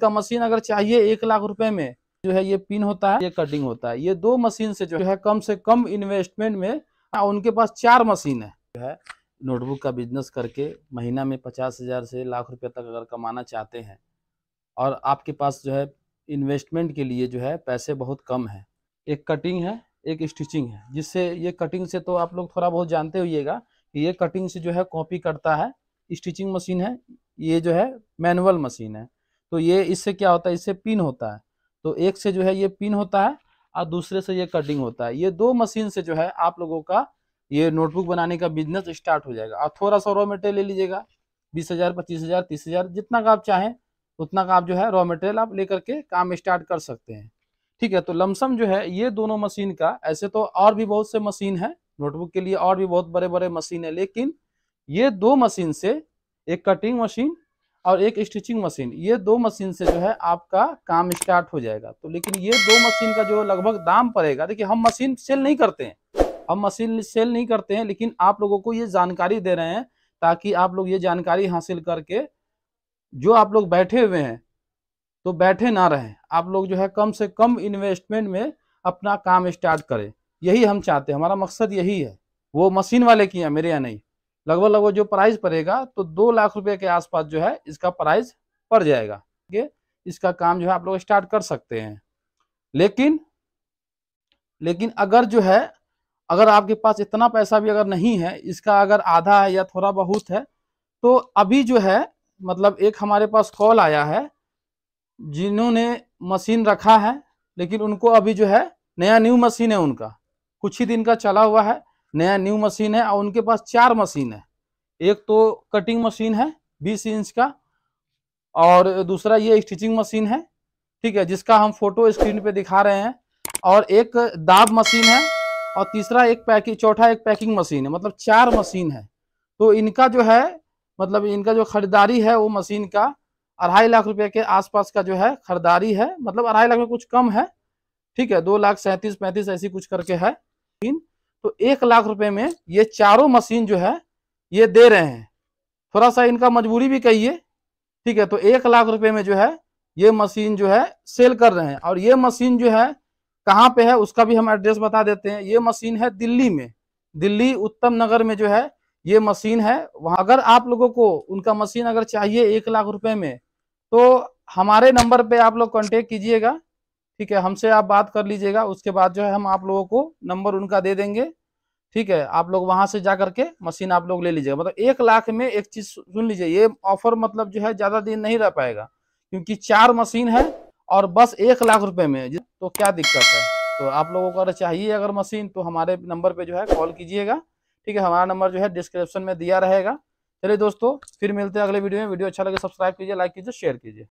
का मशीन अगर चाहिए एक लाख रुपए में जो है ये पिन होता है ये कटिंग होता है ये दो मशीन से जो है कम से कम इन्वेस्टमेंट में आ, हाँ, उनके पास चार मशीन है जो है नोटबुक का बिजनेस करके महीना में पचास हजार से लाख रुपए तक अगर कमाना चाहते हैं और आपके पास जो है इन्वेस्टमेंट के लिए जो है पैसे बहुत कम है एक कटिंग है एक स्टिचिंग है जिससे ये कटिंग से तो आप लोग थोड़ा बहुत जानते होइएगा कि ये कटिंग से जो है कॉपी करता है स्टिचिंग मशीन है ये जो है मैनुअल मशीन है तो ये इससे क्या होता है इससे पिन होता है तो एक से जो है ये पिन होता है और दूसरे से ये कटिंग होता है ये दो मशीन से जो है आप लोगों का ये नोटबुक बनाने का बिजनेस स्टार्ट हो जाएगा और थोड़ा सा रॉ मटेरियल ले लीजिएगा बीस हज़ार पच्चीस हज़ार तीस हज़ार जितना का आप चाहें उतना का आप जो है रॉ मटेरियल आप लेकर के काम स्टार्ट कर सकते हैं ठीक है तो लमसम जो है ये दोनों मशीन का ऐसे तो और भी बहुत से मशीन है नोटबुक के लिए और भी बहुत बड़े बड़े मशीन है लेकिन ये दो मशीन से एक कटिंग मशीन और एक स्टिचिंग मशीन ये दो मशीन से जो है आपका काम स्टार्ट हो जाएगा तो लेकिन ये दो मशीन का जो लगभग दाम पड़ेगा देखिए हम मशीन सेल नहीं करते हैं हम मशीन सेल नहीं करते हैं लेकिन आप लोगों को ये जानकारी दे रहे हैं ताकि आप लोग ये जानकारी हासिल करके जो आप लोग बैठे हुए हैं तो बैठे ना रहें आप लोग जो है कम से कम इन्वेस्टमेंट में अपना काम स्टार्ट करें यही हम चाहते हैं हमारा मकसद यही है वो मशीन वाले की है मेरे यहाँ नहीं लगभग लगभग जो प्राइस पड़ेगा तो दो लाख रुपए के आसपास जो है इसका प्राइस पड़ जाएगा ठीक है इसका काम जो है आप लोग स्टार्ट कर सकते हैं लेकिन लेकिन अगर जो है अगर आपके पास इतना पैसा भी अगर नहीं है इसका अगर आधा है या थोड़ा बहुत है तो अभी जो है मतलब एक हमारे पास कॉल आया है जिन्होंने मशीन रखा है लेकिन उनको अभी जो है नया न्यू मशीन है उनका कुछ ही दिन का चला हुआ है नया न्यू मशीन है और उनके पास चार मशीन है एक तो कटिंग मशीन है बीस इंच का और दूसरा ये स्टिचिंग मशीन है ठीक है जिसका हम फोटो स्क्रीन पे दिखा रहे हैं और एक दाब मशीन है और तीसरा एक पैकिंग चौथा एक पैकिंग मशीन है मतलब चार मशीन है तो इनका जो है मतलब इनका जो खरीदारी है वो मशीन का अढ़ाई लाख रुपए के आसपास का जो है खरीदारी है मतलब अढ़ाई लाख में कुछ कम है ठीक है दो लाख सैंतीस पैंतीस ऐसी कुछ करके है तो एक लाख रुपए में ये चारों मशीन जो है ये दे रहे हैं थोड़ा सा इनका मजबूरी भी कहिए ठीक है तो एक लाख रुपए में जो है ये मशीन जो है सेल कर रहे हैं और ये मशीन जो है कहाँ पे है उसका भी हम एड्रेस बता देते हैं ये मशीन है दिल्ली में दिल्ली उत्तम नगर में जो है ये मशीन है वहाँ अगर आप लोगों को उनका मशीन अगर चाहिए एक लाख रुपए में तो हमारे नंबर पे आप लोग कांटेक्ट कीजिएगा ठीक है हमसे आप बात कर लीजिएगा उसके बाद जो है हम आप लोगों को नंबर उनका दे देंगे ठीक है आप लोग वहां से जा करके मशीन आप लोग ले लीजिएगा मतलब एक लाख में एक चीज सुन लीजिए ये ऑफर मतलब जो है ज्यादा दिन नहीं रह पाएगा क्योंकि चार मशीन है और बस एक लाख रुपए में तो क्या दिक्कत है तो आप लोगों को अगर चाहिए अगर मशीन तो हमारे नंबर पे जो है कॉल कीजिएगा ठीक है हमारा नंबर जो है डिस्क्रिप्शन में दिया रहेगा चलिए दोस्तों फिर मिलते हैं अगले वीडियो में वीडियो अच्छा लगे सब्सक्राइब कीजिए लाइक कीजिए शेयर कीजिए